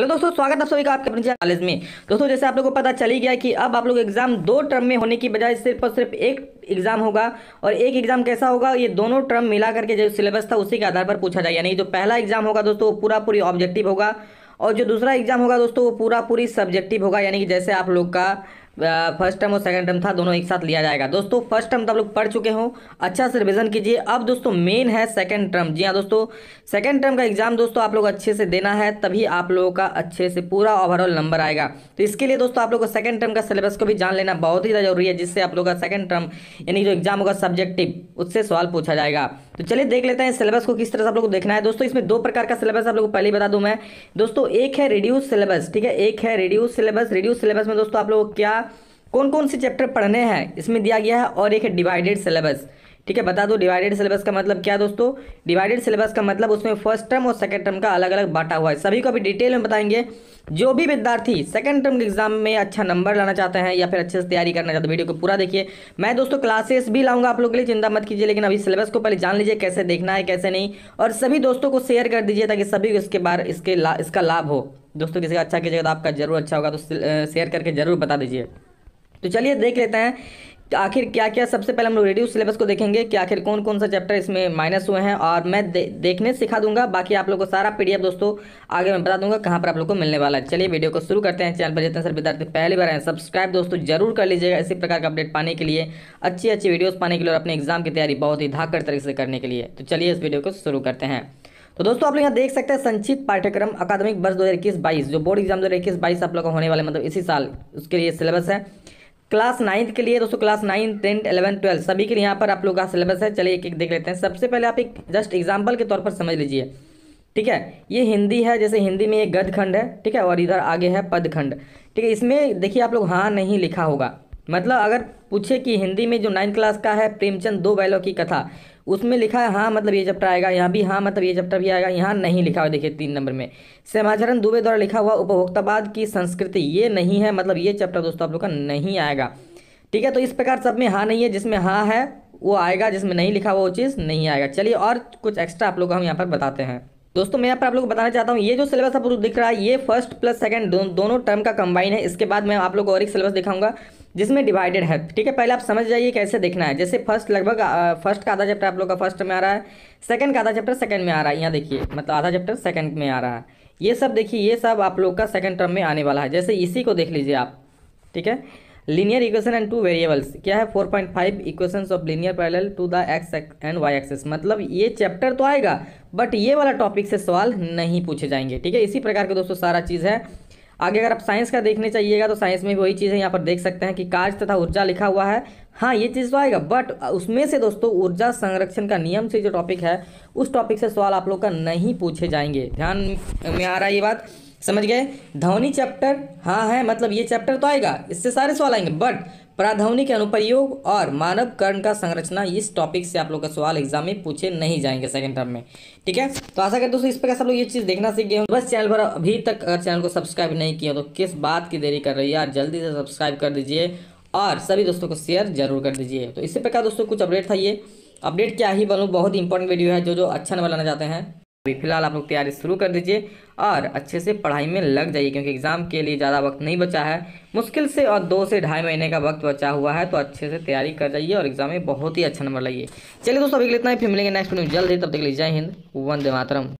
hello दोस्तों स्वागत आप सभी का आपके अपने कॉलेज में दोस्तों जैसे आप लोगों को पता चल ही गया कि अब आप लोग एग्ज़ाम दो टर्म में होने की बजाय सिर्फ और सिर्फ एक एग्ज़ाम होगा और एक एग्ज़ाम कैसा होगा ये दोनों टर्म मिला करके जो सिलेबस था उसी के आधार पर पूछा जाएगा यानी जो पहला एग्ज़ाम होगा दोस्तों वो पूरा पूरी ऑब्जेक्टिव होगा और जो दूसरा एग्ज़ाम होगा दोस्तों वो पूरा पूरी सब्जेक्टिव होगा यानी कि जैसे आप लोग का फर्स्ट टर्म और सेकंड टर्म था दोनों एक साथ लिया जाएगा दोस्तों फर्स्ट टर्म तो आप लोग पढ़ चुके हो अच्छा से रिविजन कीजिए अब दोस्तों मेन है सेकंड टर्म जी हाँ दोस्तों सेकंड टर्म का एग्जाम दोस्तों आप लोग अच्छे से देना है तभी आप लोगों का अच्छे से पूरा ओवरऑल नंबर आएगा तो इसके लिए दोस्तों आप लोग को सेकंड टर्म का सिलेबस को भी जान लेना बहुत ही ज़्यादा जरूरी है जिससे आप लोग का सेकंड टर्म यानी जो एग्जाम होगा सब्जेक्टिव उससे सवाल पूछा जाएगा तो चलिए देख लेते हैं सिलेबस को किस तरह से आप लोग को देखना है दोस्तों इसमें दो प्रकार का सिलेबस आप लोग को पहले ही बता दूं मैं दोस्तों एक है रिड्यूस सिलेबस ठीक है एक है रिड्यूस सिलेबस रिड्यूस सिलेबस में दोस्तों आप लोग को क्या कौन कौन से चैप्टर पढ़ने हैं इसमें दिया गया है और एक है डिवाइडेड सिलेबस ठीक है बता दो डिवाइडेड सिलेबस का मतलब क्या दोस्तों डिवाइडेड सिलेबस का मतलब उसमें फर्स्ट टर्म और सेकेंड टर्म का अलग अलग बांटा हुआ है सभी को अभी डिटेल में बताएंगे जो भी विद्यार्थी सेकेंड टर्म के एग्जाम में अच्छा नंबर लाना चाहते हैं या फिर अच्छे से तैयारी करना चाहते हैं वीडियो को पूरा देखिए मैं दोस्तों क्लासेस भी लाऊंगा आप लोग के लिए चिंता मत कीजिए लेकिन अभी सिलेबस को पहले जान लीजिए कैसे देखना है कैसे नहीं और सभी दोस्तों को शेयर कर दीजिए ताकि सभी को इसके बारे इसके ला, इसका लाभ हो दोस्तों किसी का अच्छा कीजिएगा तो आपका जरूर अच्छा होगा तो शेयर करके जरूर बता दीजिए तो चलिए देख लेते हैं आखिर क्या क्या सबसे पहले हम लोग रेडियो सिलेबस को देखेंगे कि आखिर कौन कौन सा चैप्टर इसमें माइनस हुए हैं और मैं दे, देखने सिखा दूंगा बाकी आप लोग को सारा पीडीएफ दोस्तों आगे मैं बता दूंगा कहाँ पर आप लोग को मिलने वाला है चलिए वीडियो को शुरू करते हैं चैनल पर जितने सर विद्यार्थी पहली बार हैं सब्सक्राइब दोस्तों जरूर कर लीजिएगा इसी प्रकार का अपडेट पाने के लिए अच्छी अच्छी वीडियोज़ पाने के लिए और अपने एग्जाम की तैयारी बहुत ही धाकड़ तरीके से करने के लिए तो चलिए इस वीडियो को शुरू करते हैं तो दोस्तों आप लोग यहाँ देख सकते हैं संचित पाठ्यक्रम अकादमिक वर्ष दो हज़ार इक्कीस बाईस जो बोर्ड एग्जाम दो हज़ार इक्कीस बाईस आप लोग का होने वाले मतलब इसी साल उसके लिए सिलेबस है क्लास नाइन्थ के लिए दोस्तों class nine tenth eleven twelfth सभी के लिए यहाँ पर आप लोग का सिलेबस है चलिए एक एक देख लेते हैं सबसे पहले आप एक जस्ट एग्जाम्पल के तौर पर समझ लीजिए ठीक है ये हिंदी है जैसे हिंदी में ये गद खंड है ठीक है और इधर आगे है पद खंड ठीक है इसमें देखिए आप लोग हाँ नहीं लिखा होगा मतलब अगर पूछे कि हिंदी में जो नाइन्थ क्लास का है प्रेमचंद दो बैलों की कथा उसमें लिखा है हाँ मतलब ये चैप्टर आएगा यहाँ भी हाँ मतलब ये चैप्टर भी आएगा यहाँ नहीं लिखा हुआ देखिए तीन नंबर में श्यामाचरण दुबे द्वारा लिखा हुआ उपभोक्तावाद की संस्कृति ये नहीं है मतलब ये चैप्टर दोस्तों आप लोग का नहीं आएगा ठीक है तो इस प्रकार सब में हाँ नहीं है जिसमें हाँ है वो आएगा जिसमें नहीं लिखा हुआ वो चीज़ नहीं आएगा चलिए और कुछ एक्स्ट्रा आप लोग को हम यहाँ पर बताते हैं दोस्तों मैं यहाँ पर आप लोग को बताना चाहता हूँ ये जो सिलेबस आप लोग दिख रहा है ये फर्स्ट प्लस सेकंड दो, दोनों टर्म का कंबाइन है इसके बाद मैं आप लोग को और एक सिलेबस दिखाऊंगा जिसमें डिवाइडेड है ठीक है पहले आप समझ जाइए कैसे देखना है जैसे फर्स्ट लगभग फर्स्ट का आधा चैप्टर आप लोग का फर्स्ट में आ रहा है सेकंड का आधा चैप्टर सेकंड में आ रहा है यहाँ देखिए मतलब आधा चैप्टर सेकंड में आ रहा है ये सब देखिए ये सब आप लोग का सेकंड टर्म में आने वाला है जैसे इसी को देख लीजिए आप ठीक है linear equation and two variables क्या है four point five equation of linear parallel to the X and Y axes मतलब ये चैप्टर तो आएगा बट ये वाला टॉपिक से सवाल नहीं पूछे जाएंगे ठीक है इसी प्रकार के दोस्तों सारा चीज़ है आगे अगर आप साइंस का देखने चाहिएगा तो साइंस में भी वही चीज़ है यहाँ पर देख सकते हैं कि कार्य तथा ऊर्जा लिखा हुआ है हाँ ये चीज़ तो आएगा बट उसमें से दोस्तों ऊर्जा संरक्षण का नियम से जो टॉपिक है उस टॉपिक से सवाल आप लोग का नहीं पूछे जाएंगे ध्यान में आ रहा है ये बात समझ गए धोनी चैप्टर हाँ है मतलब ये चैप्टर तो आएगा इससे सारे सवाल आएंगे बट प्राध्वनिक अनुप्रयोग और मानव कर्ण का संरचना इस टॉपिक से आप लोग का सवाल एग्जाम में पूछे नहीं जाएंगे सेकंड टर्म में ठीक है तो आशा करते दोस्तों इस प्रकार आप लोग ये चीज़ देखना सीख गए बस चैनल पर अभी तक अगर चैनल को सब्सक्राइब नहीं किया तो किस बात की देरी कर रही है यार जल्दी से सब्सक्राइब कर दीजिए और सभी दोस्तों को शेयर जरूर कर दीजिए तो इसी प्रकार दोस्तों कुछ अपडेट था ये अपडेट क्या ही बनू बहुत इंपॉर्टेंट वीडियो है जो जो अच्छा नंबर लाना चाहते हैं अभी फ़िलहाल आप लोग तैयारी शुरू कर दीजिए और अच्छे से पढ़ाई में लग जाइए क्योंकि एग्ज़ाम के लिए ज़्यादा वक्त नहीं बचा है मुश्किल से और दो से ढाई महीने का वक्त बचा हुआ है तो अच्छे से तैयारी कर जाइए और एग्ज़ाम में बहुत ही अच्छा नंबर लगी चलिए दोस्तों अभी इतना ही फिर मिलेंगे नेक्स्ट वीडियो जल्द ही तब तक ले जय हिंद वंदे मातरम